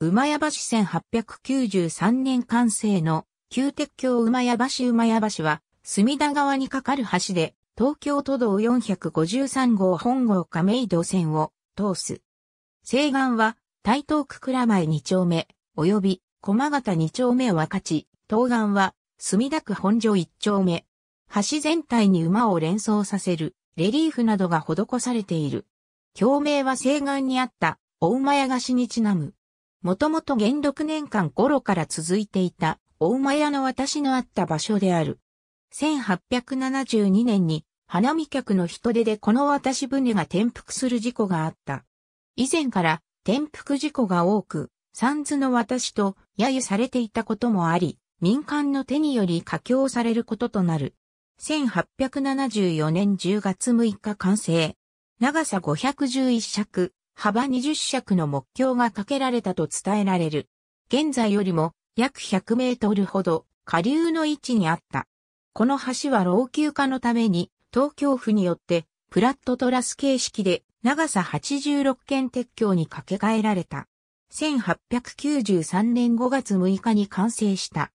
馬屋橋1893年完成の旧鉄橋馬屋橋馬屋橋は隅田川に架かる橋で東京都道453号本郷亀戸線を通す。西岸は台東区倉前2丁目及び駒形2丁目を分かち、東岸は墨田区本所1丁目。橋全体に馬を連想させるレリーフなどが施されている。橋名は西岸にあった大馬屋菓子にちなむ。もともと元禄年間頃から続いていた、大馬屋の私のあった場所である。1872年に、花見客の人手でこの渡し船が転覆する事故があった。以前から転覆事故が多く、三津の私と揶揄されていたこともあり、民間の手により佳境されることとなる。1874年10月6日完成。長さ511尺、幅20尺の木橋が架けられたと伝えられる。現在よりも約100メートルほど下流の位置にあった。この橋は老朽化のために東京府によってプラットトラス形式で長さ86件鉄橋に架け替えられた。1893年5月6日に完成した。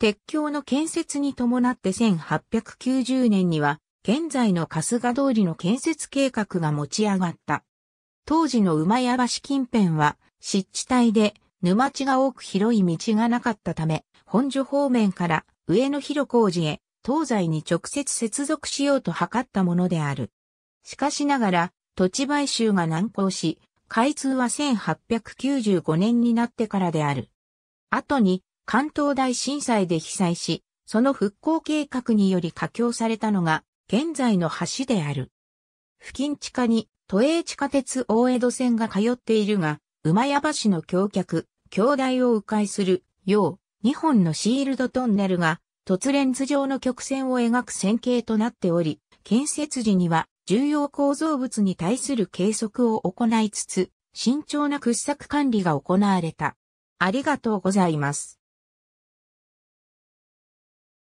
鉄橋の建設に伴って1890年には現在の春日通りの建設計画が持ち上がった。当時の馬屋橋近辺は湿地帯で沼地が多く広い道がなかったため、本所方面から上野広小路へ東西に直接接続しようと図ったものである。しかしながら土地買収が難航し、開通は1895年になってからである。後に関東大震災で被災し、その復興計画により架橋されたのが現在の橋である。付近地下に都営地下鉄大江戸線が通っているが、馬屋橋の橋脚、橋台を迂回する、よう、2本のシールドトンネルが、突連図上の曲線を描く線形となっており、建設時には重要構造物に対する計測を行いつつ、慎重な掘削管理が行われた。ありがとうございます。